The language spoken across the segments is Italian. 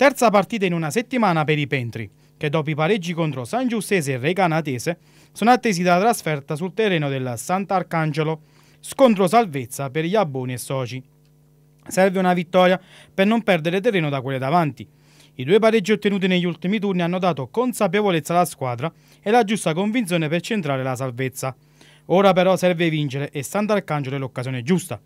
Terza partita in una settimana per i Pentri, che dopo i pareggi contro San Giustese e Recanatese sono attesi dalla trasferta sul terreno del Sant'Arcangelo, scontro salvezza per gli abboni e soci. Serve una vittoria per non perdere terreno da quelle davanti. I due pareggi ottenuti negli ultimi turni hanno dato consapevolezza alla squadra e la giusta convinzione per centrare la salvezza. Ora però serve vincere e Sant'Arcangelo è l'occasione giusta.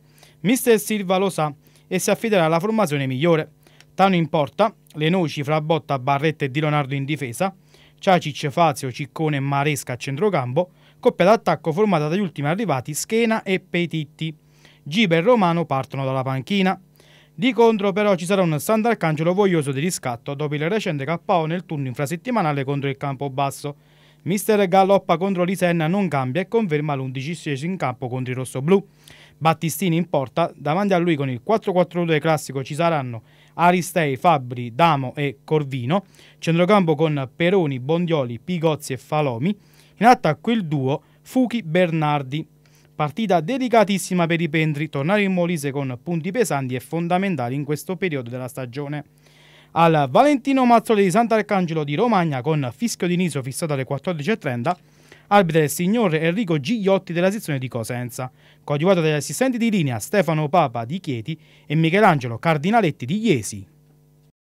Mister Silva lo sa e si affiderà alla formazione migliore. Tano in porta, Lenuci, Frabotta, Barretta e Di Leonardo in difesa, Ciacic, Fazio, Ciccone e Maresca a centrocampo, coppia d'attacco formata dagli ultimi arrivati Schena e Petitti. Giba e Romano partono dalla panchina. Di contro però ci sarà un Sant'Arcangelo voglioso di riscatto dopo il recente KO nel turno infrasettimanale contro il Campobasso. Mister Galloppa contro l'Isenna non cambia e conferma l'11 in campo contro i rossoblù. Battistini in porta, davanti a lui con il 4-4-2 classico ci saranno Aristei, Fabri, Damo e Corvino, centrocampo con Peroni, Bondioli, Pigozzi e Falomi, in attacco il duo Fuchi, Bernardi. Partita delicatissima per i Pendri, tornare in Molise con punti pesanti e fondamentali in questo periodo della stagione al Valentino Mazzoli di Sant'Arcangelo di Romagna con fischio di Niso fissato alle 14.30 arbitro del signor Enrico Gigliotti della sezione di Cosenza, coadiuvato dagli assistenti di linea Stefano Papa di Chieti e Michelangelo Cardinaletti di Iesi.